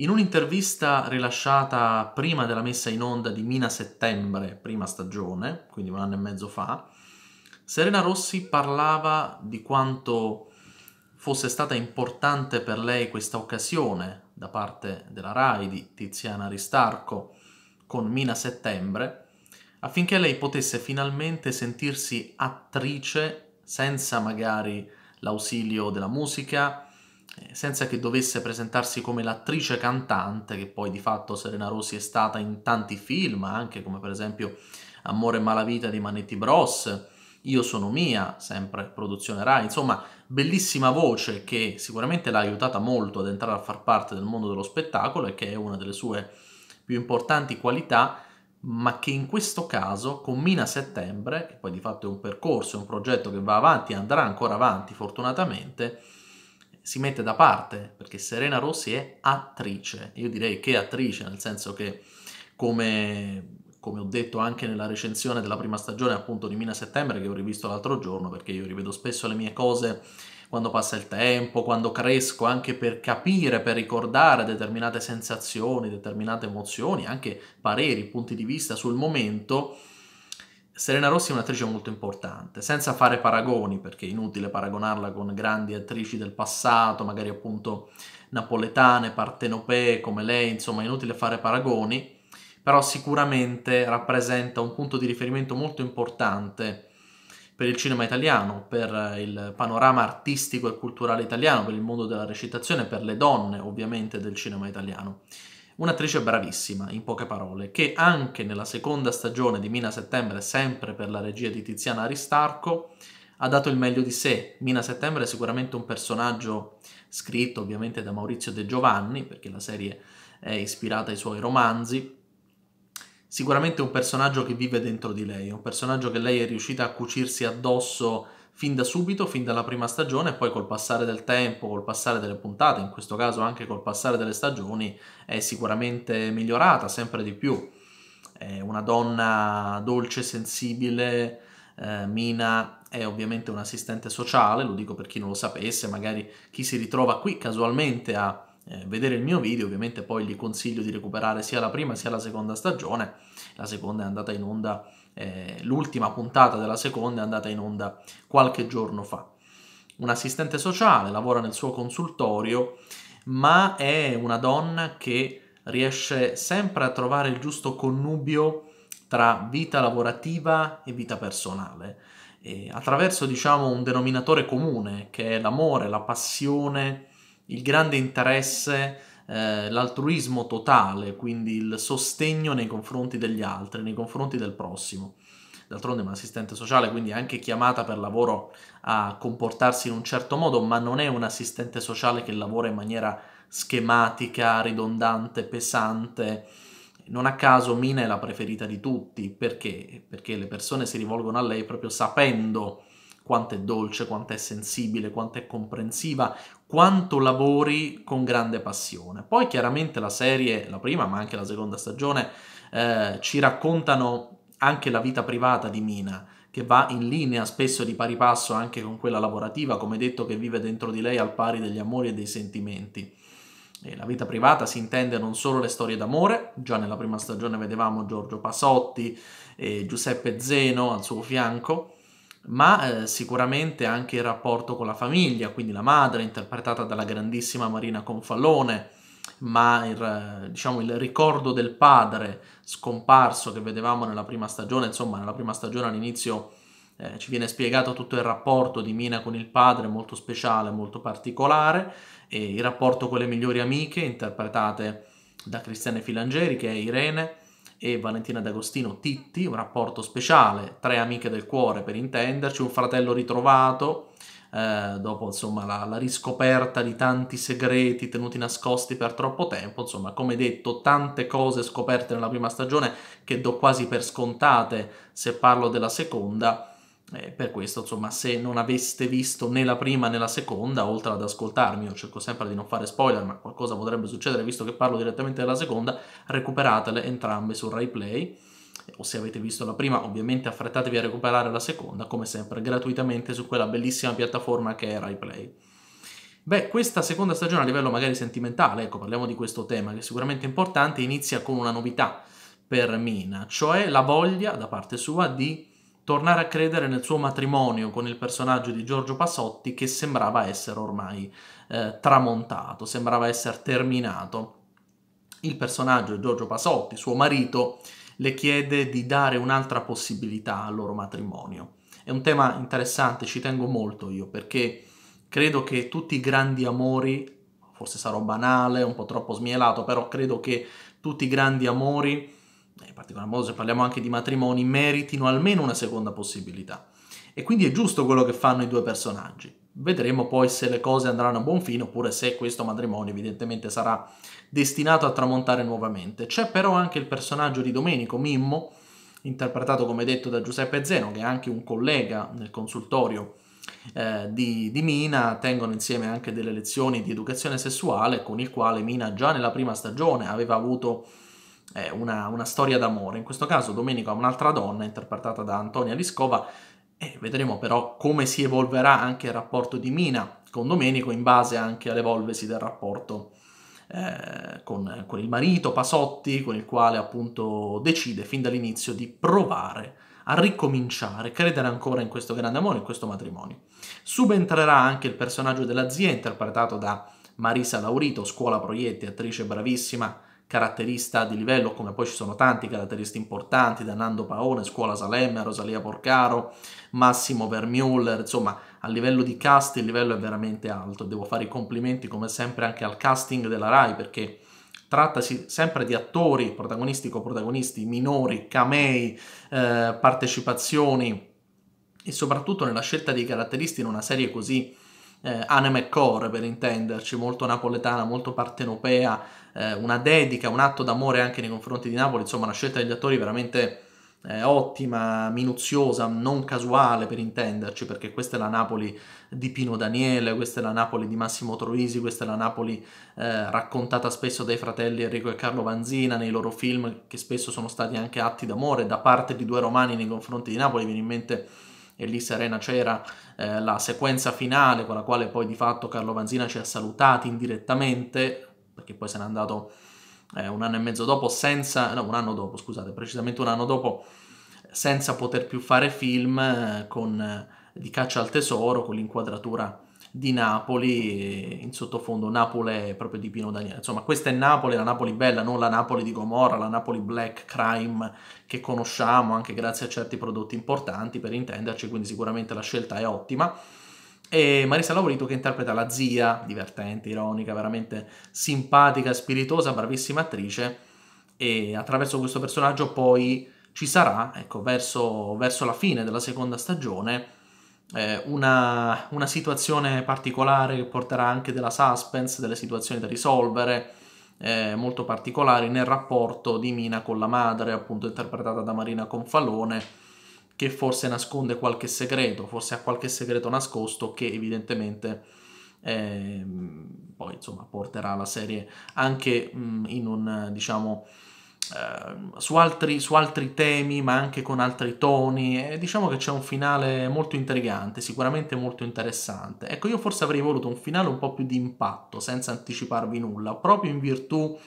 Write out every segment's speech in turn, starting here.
In un'intervista rilasciata prima della messa in onda di Mina Settembre, prima stagione, quindi un anno e mezzo fa, Serena Rossi parlava di quanto fosse stata importante per lei questa occasione da parte della RAI di Tiziana Ristarco con Mina Settembre, affinché lei potesse finalmente sentirsi attrice senza magari l'ausilio della musica, eh, senza che dovesse presentarsi come l'attrice cantante, che poi di fatto Serena Rossi è stata in tanti film, anche come per esempio Amore e Malavita di Manetti Bros, Io sono mia, sempre produzione Rai, insomma bellissima voce che sicuramente l'ha aiutata molto ad entrare a far parte del mondo dello spettacolo e che è una delle sue più importanti qualità, ma che in questo caso con Mina Settembre, che poi di fatto è un percorso, è un progetto che va avanti e andrà ancora avanti fortunatamente, si mette da parte, perché Serena Rossi è attrice. Io direi che attrice, nel senso che come, come ho detto anche nella recensione della prima stagione appunto di Mina Settembre che ho rivisto l'altro giorno, perché io rivedo spesso le mie cose quando passa il tempo, quando cresco, anche per capire, per ricordare determinate sensazioni, determinate emozioni, anche pareri, punti di vista sul momento Serena Rossi è un'attrice molto importante, senza fare paragoni, perché è inutile paragonarla con grandi attrici del passato, magari appunto napoletane, partenopee come lei, insomma è inutile fare paragoni, però sicuramente rappresenta un punto di riferimento molto importante per il cinema italiano, per il panorama artistico e culturale italiano, per il mondo della recitazione, per le donne ovviamente del cinema italiano. Un'attrice bravissima, in poche parole, che anche nella seconda stagione di Mina Settembre, sempre per la regia di Tiziana Aristarco, ha dato il meglio di sé. Mina Settembre è sicuramente un personaggio scritto ovviamente da Maurizio De Giovanni, perché la serie è ispirata ai suoi romanzi, sicuramente un personaggio che vive dentro di lei, un personaggio che lei è riuscita a cucirsi addosso fin da subito, fin dalla prima stagione, e poi col passare del tempo, col passare delle puntate, in questo caso anche col passare delle stagioni, è sicuramente migliorata sempre di più. È una donna dolce, sensibile, eh, Mina è ovviamente un assistente sociale, lo dico per chi non lo sapesse, magari chi si ritrova qui casualmente a eh, vedere il mio video, ovviamente poi gli consiglio di recuperare sia la prima sia la seconda stagione, la seconda è andata in onda eh, l'ultima puntata della seconda è andata in onda qualche giorno fa. Un assistente sociale, lavora nel suo consultorio, ma è una donna che riesce sempre a trovare il giusto connubio tra vita lavorativa e vita personale, e attraverso diciamo un denominatore comune che è l'amore, la passione, il grande interesse eh, l'altruismo totale, quindi il sostegno nei confronti degli altri, nei confronti del prossimo. D'altronde è un'assistente sociale, quindi è anche chiamata per lavoro a comportarsi in un certo modo, ma non è un'assistente sociale che lavora in maniera schematica, ridondante, pesante. Non a caso Mina è la preferita di tutti, perché? Perché le persone si rivolgono a lei proprio sapendo quanto è dolce, quanto è sensibile, quanto è comprensiva, quanto lavori con grande passione. Poi chiaramente la serie, la prima ma anche la seconda stagione, eh, ci raccontano anche la vita privata di Mina, che va in linea spesso di pari passo anche con quella lavorativa, come detto che vive dentro di lei al pari degli amori e dei sentimenti. E la vita privata si intende non solo le storie d'amore, già nella prima stagione vedevamo Giorgio Pasotti e Giuseppe Zeno al suo fianco, ma eh, sicuramente anche il rapporto con la famiglia, quindi la madre interpretata dalla grandissima Marina Confallone, ma il, eh, diciamo, il ricordo del padre scomparso che vedevamo nella prima stagione, insomma nella prima stagione all'inizio eh, ci viene spiegato tutto il rapporto di Mina con il padre, molto speciale, molto particolare, e il rapporto con le migliori amiche interpretate da Cristiane Filangeri che è Irene, e Valentina D'Agostino Titti, un rapporto speciale, tre amiche del cuore per intenderci, un fratello ritrovato, eh, dopo insomma la, la, riscoperta di tanti segreti tenuti nascosti per troppo tempo, insomma come detto tante cose scoperte nella prima stagione che do quasi per scontate se parlo della seconda, eh, per questo, insomma, se non aveste visto né la prima né la seconda, oltre ad ascoltarmi, io cerco sempre di non fare spoiler, ma qualcosa potrebbe succedere visto che parlo direttamente della seconda, recuperatele entrambe su RaiPlay. O se avete visto la prima, ovviamente affrettatevi a recuperare la seconda, come sempre, gratuitamente su quella bellissima piattaforma che è RaiPlay. Beh, questa seconda stagione a livello magari sentimentale, ecco, parliamo di questo tema che è sicuramente importante, inizia con una novità per Mina, cioè la voglia da parte sua di tornare a credere nel suo matrimonio con il personaggio di Giorgio Pasotti che sembrava essere ormai eh, tramontato, sembrava essere terminato. Il personaggio di Giorgio Pasotti, suo marito, le chiede di dare un'altra possibilità al loro matrimonio. È un tema interessante, ci tengo molto io, perché credo che tutti i grandi amori, forse sarò banale, un po' troppo smielato, però credo che tutti i grandi amori eh, in particolar modo se parliamo anche di matrimoni, meritino almeno una seconda possibilità. E quindi è giusto quello che fanno i due personaggi. Vedremo poi se le cose andranno a buon fine oppure se questo matrimonio evidentemente sarà destinato a tramontare nuovamente. C'è però anche il personaggio di Domenico Mimmo, interpretato come detto da Giuseppe Zeno, che è anche un collega nel consultorio eh, di, di, Mina, tengono insieme anche delle lezioni di educazione sessuale con il quale Mina già nella prima stagione aveva avuto eh, una, una, storia d'amore. In questo caso Domenico ha un'altra donna interpretata da Antonia Liscova e vedremo però come si evolverà anche il rapporto di Mina con Domenico in base anche all'evolversi del rapporto eh, con, con il marito Pasotti, con il quale appunto decide fin dall'inizio di provare a ricominciare, credere ancora in questo grande amore, in questo matrimonio. Subentrerà anche il personaggio della zia interpretato da Marisa Laurito, scuola proietti, attrice bravissima, caratterista di livello, come poi ci sono tanti caratteristi importanti, da Nando Paone, Scuola Salemme, Rosalia Porcaro, Massimo Vermuller, insomma a livello di cast il livello è veramente alto. Devo fare i complimenti come sempre anche al casting della RAI perché trattasi sempre di attori, protagonisti, coprotagonisti, minori, camei, eh, partecipazioni e soprattutto nella scelta dei caratteristi in una serie così eh, anime core per intenderci, molto napoletana, molto partenopea, eh, una dedica, un atto d'amore anche nei confronti di Napoli, insomma una scelta degli attori veramente eh, ottima, minuziosa, non casuale per intenderci, perché questa è la Napoli di Pino Daniele, questa è la Napoli di Massimo Troisi, questa è la Napoli eh, raccontata spesso dai fratelli Enrico e Carlo Vanzina nei loro film, che spesso sono stati anche atti d'amore da parte di due romani nei confronti di Napoli, viene in mente e lì Serena c'era eh, la sequenza finale con la quale poi di fatto Carlo Vanzina ci ha salutati indirettamente, perché poi se n'è andato eh, un anno e mezzo dopo senza, no un anno dopo scusate, precisamente un anno dopo senza poter più fare film eh, con, eh, di caccia al tesoro con l'inquadratura di Napoli eh, in sottofondo Napoli proprio di Pino Daniele insomma questa è Napoli, la Napoli bella non la Napoli di Gomorra, la Napoli black crime che conosciamo anche grazie a certi prodotti importanti per intenderci quindi sicuramente la scelta è ottima e Marisa Laurito che interpreta la zia, divertente, ironica, veramente simpatica, spiritosa, bravissima attrice. E attraverso questo personaggio poi ci sarà, ecco, verso, verso la fine della seconda stagione, eh, una, una situazione particolare che porterà anche della suspense, delle situazioni da risolvere, eh, molto particolari nel rapporto di Mina con la madre, appunto interpretata da Marina Confalone che forse nasconde qualche segreto, forse ha qualche segreto nascosto che evidentemente eh, poi insomma porterà la serie anche mh, mm, in un diciamo eh, su, altri, su, altri, temi ma anche con altri toni e diciamo che c'è un finale molto intrigante sicuramente molto interessante ecco io forse avrei voluto un finale un po' più di impatto senza anticiparvi nulla proprio in virtù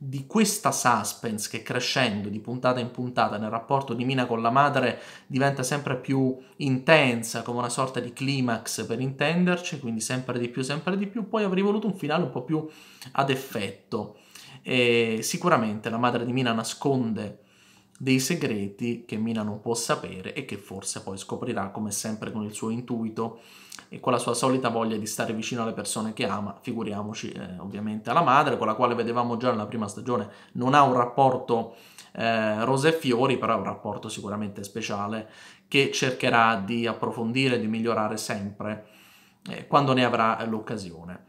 di questa suspense che crescendo di puntata in puntata nel rapporto di Mina con la madre diventa sempre più intensa, come una sorta di climax per intenderci, quindi sempre di più, sempre di più, poi avrei voluto un finale un po' più ad effetto. E sicuramente la madre di Mina nasconde dei segreti che Mina non può sapere e che forse poi scoprirà come sempre con il suo intuito e con la sua solita voglia di stare vicino alle persone che ama, figuriamoci eh, ovviamente alla madre con la quale vedevamo già nella prima stagione, non ha un rapporto eh, rose e fiori, però è un rapporto sicuramente speciale che cercherà di approfondire, di migliorare sempre eh, quando ne avrà l'occasione.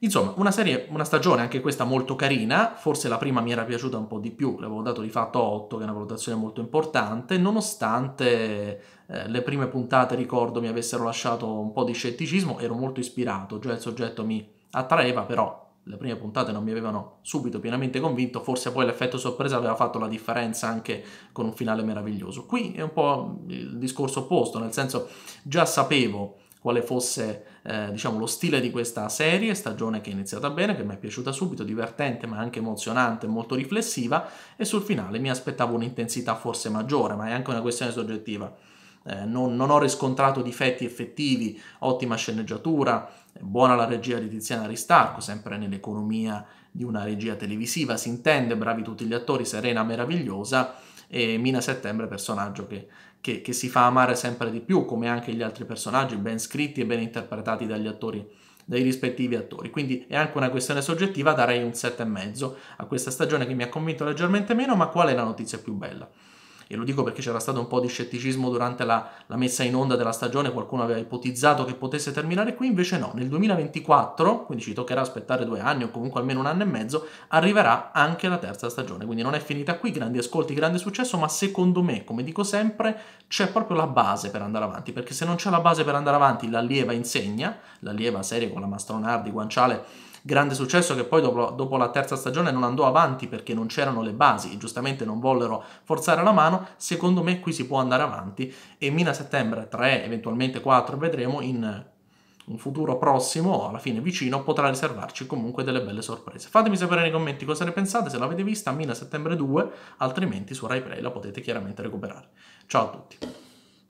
Insomma, una serie, una stagione anche questa molto carina, forse la prima mi era piaciuta un po' di più, l'avevo dato di fatto 8, che è una valutazione molto importante, nonostante eh, le prime puntate, ricordo, mi avessero lasciato un po' di scetticismo, ero molto ispirato, cioè il soggetto mi attraeva, però le prime puntate non mi avevano subito pienamente convinto, forse poi l'effetto sorpresa aveva fatto la differenza anche con un finale meraviglioso. Qui è un po' il discorso opposto, nel senso già sapevo quale fosse eh, diciamo, lo stile di questa serie, stagione che è iniziata bene, che mi è piaciuta subito, divertente ma anche emozionante, molto riflessiva e sul finale mi aspettavo un'intensità forse maggiore, ma è anche una questione soggettiva. Eh, non, non, ho riscontrato difetti effettivi, ottima sceneggiatura, buona la regia di Tiziana Ristarco, sempre nell'economia di una regia televisiva, si intende, bravi tutti gli attori, serena, meravigliosa e Mina Settembre personaggio che, che, che, si fa amare sempre di più, come anche gli altri personaggi ben scritti e ben interpretati dagli attori dai rispettivi attori, quindi è anche una questione soggettiva, darei un 7,5 a questa stagione che mi ha convinto leggermente meno, ma qual è la notizia più bella? e lo dico perché c'era stato un po' di scetticismo durante la, la messa in onda della stagione, qualcuno aveva ipotizzato che potesse terminare qui, invece no, nel 2024, quindi ci toccherà aspettare due anni o comunque almeno un anno e mezzo, arriverà anche la terza stagione, quindi non è finita qui, grandi ascolti, grande successo, ma secondo me, come dico sempre, c'è proprio la base per andare avanti, perché se non c'è la base per andare avanti, l'allieva insegna, l'allieva serie con la Mastronardi, Guanciale, grande successo che poi dopo, dopo la terza stagione non andò avanti perché non c'erano le basi e giustamente non vollero forzare la mano, secondo me qui si può andare avanti e Mina Settembre 3, eventualmente 4, vedremo in un futuro prossimo, alla fine vicino, potrà riservarci comunque delle belle sorprese. Fatemi sapere nei commenti cosa ne pensate, se l'avete vista a Mina Settembre 2, altrimenti su RaiPlay la potete chiaramente recuperare. Ciao a tutti!